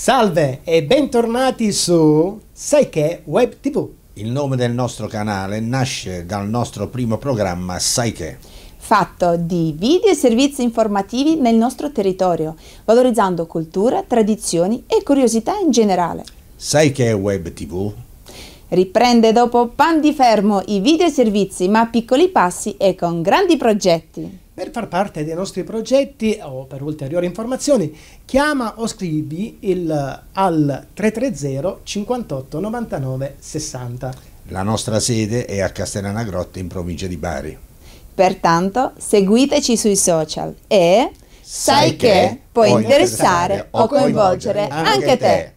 Salve e bentornati su Sai che Web TV. Il nome del nostro canale nasce dal nostro primo programma Sai che fatto di video e servizi informativi nel nostro territorio, valorizzando cultura, tradizioni e curiosità in generale. Sai che è Web TV? Riprende dopo pan di fermo i video e servizi, ma a piccoli passi e con grandi progetti. Per far parte dei nostri progetti o per ulteriori informazioni, chiama o scrivi il, al 330 58 99 60. La nostra sede è a Castellana Grotte in provincia di Bari. Pertanto seguiteci sui social e sai, sai che, che può interessare o coinvolgere anche te. Anche te.